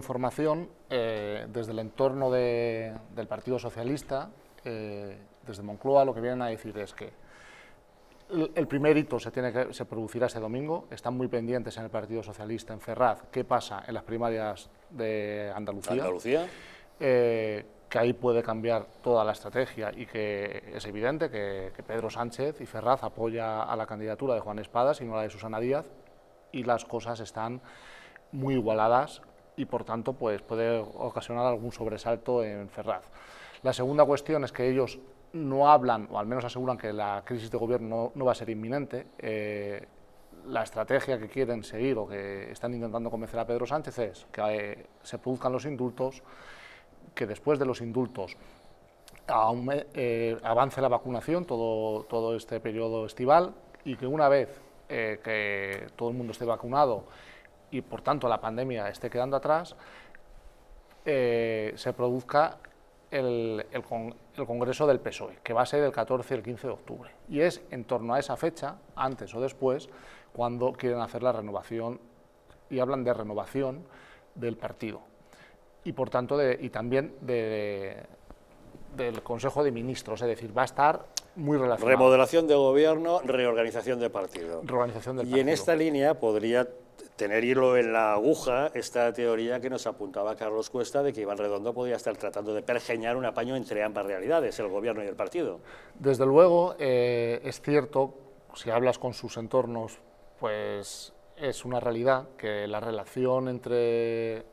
Información eh, desde el entorno del Partido Socialista, eh, desde Moncloa, lo que vienen a decir es que el, primer hito se, tiene que, se producirá este domingo, están muy pendientes en el Partido Socialista, en Ferraz, qué pasa en las primarias de Andalucía. Andalucía. Eh, que ahí puede cambiar toda la estrategia y que es evidente que, Pedro Sánchez y Ferraz apoya a la candidatura de Juan Espada, sino a la de Susana Díaz y las cosas están muy igualadas y por tanto pues, puede ocasionar algún sobresalto en Ferraz. La segunda cuestión es que ellos no hablan, o al menos aseguran que la crisis de gobierno no, va a ser inminente. Eh, la estrategia que quieren seguir o que están intentando convencer a Pedro Sánchez es que eh, se produzcan los indultos, que después de los indultos eh, avance la vacunación todo, todo este periodo estival y que una vez que todo el mundo esté vacunado y por tanto la pandemia esté quedando atrás, eh, se produzca el, Congreso del PSOE, que va a ser el 14 y el 15 de octubre. Y es en torno a esa fecha, antes o después, cuando quieren hacer la renovación, y hablan de renovación del partido. Y por tanto, de, y también de, del Consejo de Ministros, es decir, va a estar Remodelación de gobierno, reorganización de partido. Reorganización del partido. Y en esta línea podría tener hilo en la aguja esta teoría que nos apuntaba Carlos Cuesta de que Iván Redondo podía estar tratando de pergeñar un apaño entre ambas realidades, el gobierno y el partido. Desde luego, eh, es cierto, si hablas con sus entornos, pues es una realidad que la relación entre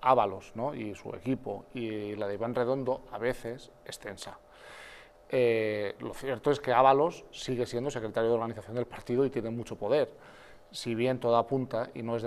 Ábalos ¿no? y su equipo y la de Iván Redondo a veces es tensa. Eh, lo cierto es que Ábalos sigue siendo secretario de organización del partido y tiene mucho poder, si bien todo apunta, y no es de